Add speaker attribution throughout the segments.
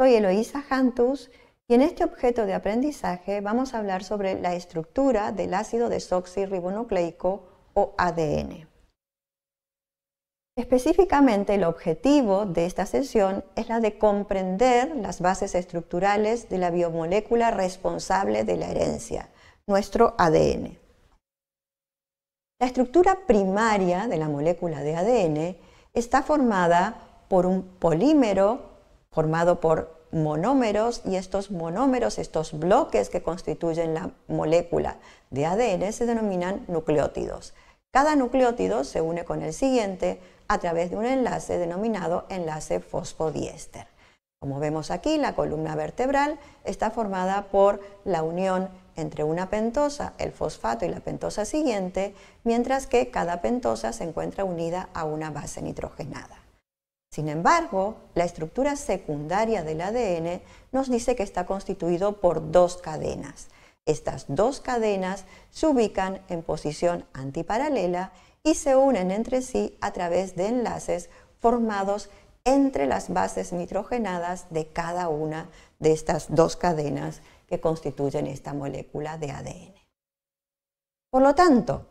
Speaker 1: Soy Eloísa Hantus y en este objeto de aprendizaje vamos a hablar sobre la estructura del ácido desoxirribonucleico o ADN. Específicamente el objetivo de esta sesión es la de comprender las bases estructurales de la biomolécula responsable de la herencia, nuestro ADN. La estructura primaria de la molécula de ADN está formada por un polímero formado por monómeros y estos monómeros, estos bloques que constituyen la molécula de ADN se denominan nucleótidos. Cada nucleótido se une con el siguiente a través de un enlace denominado enlace fosfodiéster. Como vemos aquí, la columna vertebral está formada por la unión entre una pentosa, el fosfato y la pentosa siguiente, mientras que cada pentosa se encuentra unida a una base nitrogenada. Sin embargo, la estructura secundaria del ADN nos dice que está constituido por dos cadenas. Estas dos cadenas se ubican en posición antiparalela y se unen entre sí a través de enlaces formados entre las bases nitrogenadas de cada una de estas dos cadenas que constituyen esta molécula de ADN. Por lo tanto,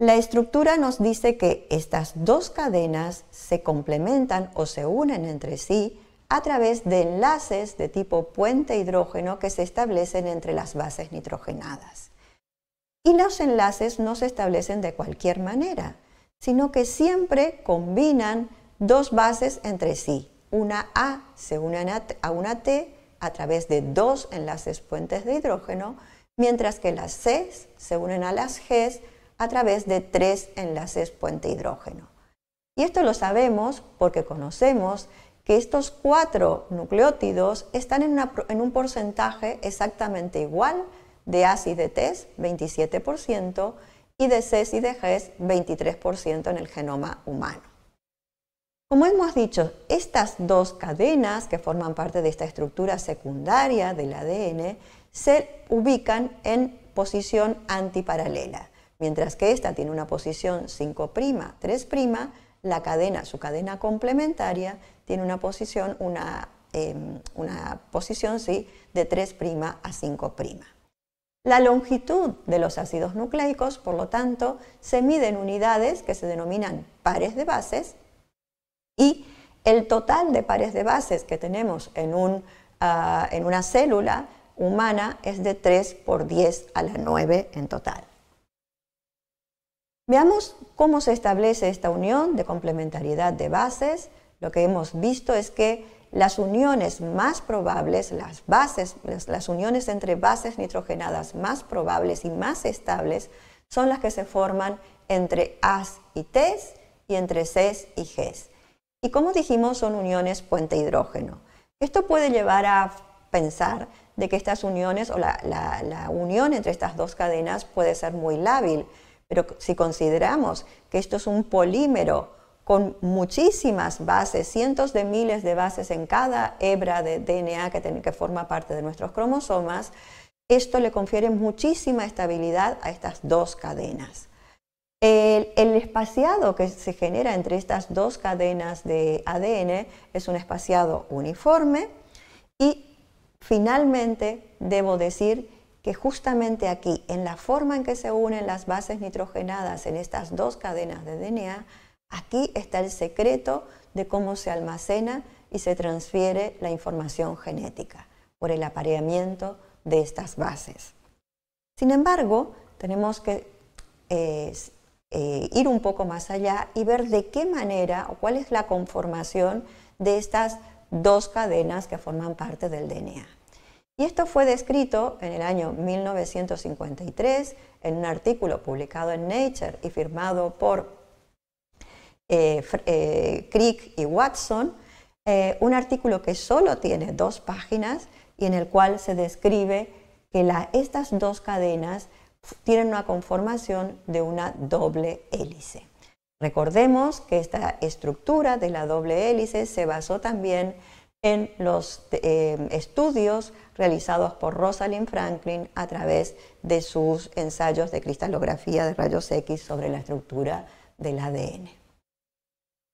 Speaker 1: la estructura nos dice que estas dos cadenas se complementan o se unen entre sí a través de enlaces de tipo puente hidrógeno que se establecen entre las bases nitrogenadas. Y los enlaces no se establecen de cualquier manera, sino que siempre combinan dos bases entre sí. Una A se une a una T a través de dos enlaces puentes de hidrógeno, mientras que las C se unen a las G a través de tres enlaces puente hidrógeno. Y esto lo sabemos porque conocemos que estos cuatro nucleótidos están en, un porcentaje exactamente igual de A y de T, 27%, y de C y de Gs, 23% en el genoma humano. Como hemos dicho, estas dos cadenas que forman parte de esta estructura secundaria del ADN se ubican en posición antiparalela. Mientras que esta tiene una posición 5', 3', la cadena, su cadena complementaria, tiene una posición, una, em, posición sí, de 3' a 5'. La longitud de los ácidos nucleicos, por lo tanto, se mide en unidades que se denominan pares de bases y el total de pares de bases que tenemos en, ah, en una célula humana es de 3 por 10 a la 9 en total. Veamos cómo se establece esta unión de complementariedad de bases. Lo que hemos visto es que las uniones más probables, las bases, las, uniones entre bases nitrogenadas más probables y más estables son las que se forman entre A y T y entre C y G. Y como dijimos, son uniones puente-hidrógeno. Esto puede llevar a pensar de que estas uniones o la unión entre estas dos cadenas puede ser muy lábil, pero si consideramos que esto es un polímero con muchísimas bases, cientos de miles de bases en cada hebra de DNA que, tiene, que forma parte de nuestros cromosomas, esto le confiere muchísima estabilidad a estas dos cadenas. El, el, espaciado que se genera entre estas dos cadenas de ADN es un espaciado uniforme y finalmente debo decir que justamente aquí, en la forma en que se unen las bases nitrogenadas en estas dos cadenas de DNA, aquí está el secreto de cómo se almacena y se transfiere la información genética por el apareamiento de estas bases. Sin embargo, tenemos que eh, eh, ir un poco más allá y ver de qué manera o cuál es la conformación de estas dos cadenas que forman parte del DNA. Y esto fue descrito en el año 1953 en un artículo publicado en Nature y firmado por eh, eh, Crick y Watson, eh, un artículo que solo tiene dos páginas y en el cual se describe que estas dos cadenas tienen una conformación de una doble hélice. Recordemos que esta estructura de la doble hélice se basó también en en los eh, estudios realizados por Rosalind Franklin a través de sus ensayos de cristalografía de rayos X sobre la estructura del ADN.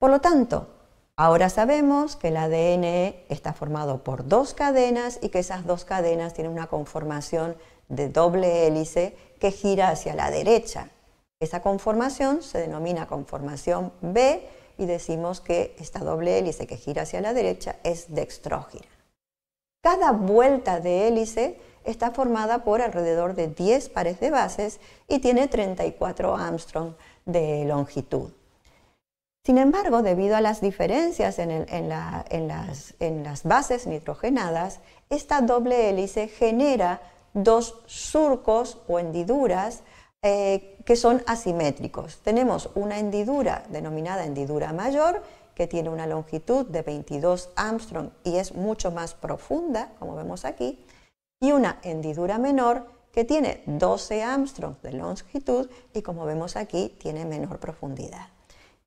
Speaker 1: Por lo tanto, ahora sabemos que el ADN está formado por dos cadenas y que esas dos cadenas tienen una conformación de doble hélice que gira hacia la derecha. Esa conformación se denomina conformación B y decimos que esta doble hélice que gira hacia la derecha es dextrógira. Cada vuelta de hélice está formada por alrededor de 10 pares de bases y tiene 34 Armstrong de longitud. Sin embargo, debido a las diferencias en las bases nitrogenadas, esta doble hélice genera dos surcos o hendiduras eh, que son asimétricos. Tenemos una hendidura denominada hendidura mayor, que tiene una longitud de 22 Armstrong y es mucho más profunda, como vemos aquí, y una hendidura menor que tiene 12 Armstrong de longitud y como vemos aquí tiene menor profundidad.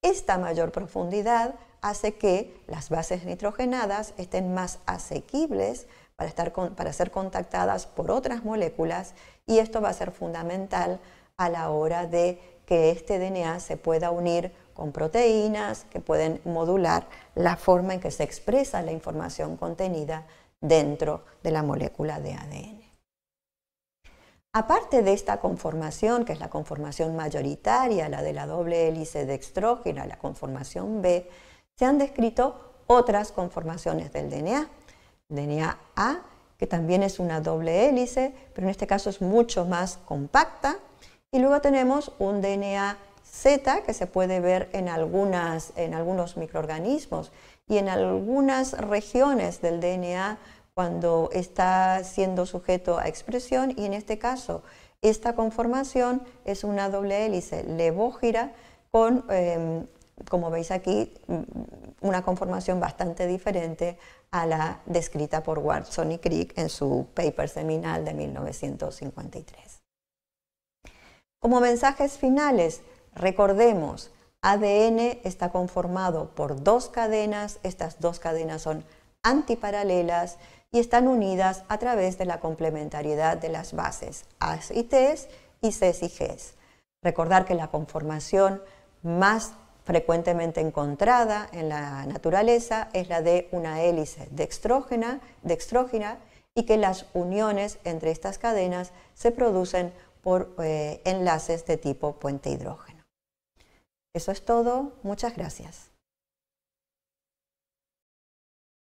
Speaker 1: Esta mayor profundidad hace que las bases nitrogenadas estén más asequibles para, estar para ser contactadas por otras moléculas y esto va a ser fundamental a la hora de que este DNA se pueda unir con proteínas que pueden modular la forma en que se expresa la información contenida dentro de la molécula de ADN. Aparte de esta conformación, que es la conformación mayoritaria, la de la doble hélice de estrógena, la conformación B, se han descrito otras conformaciones del DNA. DNA A, que también es una doble hélice, pero en este caso es mucho más compacta, y luego tenemos un DNA Z que se puede ver en, algunas, en algunos microorganismos y en algunas regiones del DNA cuando está siendo sujeto a expresión y en este caso esta conformación es una doble hélice levógira con, em, como veis aquí, una conformación bastante diferente a la descrita por Watson y Crick en su paper seminal de 1953. Como mensajes finales, recordemos, ADN está conformado por dos cadenas, estas dos cadenas son antiparalelas y están unidas a través de la complementariedad de las bases A y T y C y Gs. Recordar que la conformación más frecuentemente encontrada en la naturaleza es la de una hélice dextrógena, dextrógena y que las uniones entre estas cadenas se producen por eh, enlaces de tipo puente hidrógeno. Eso es todo, muchas gracias.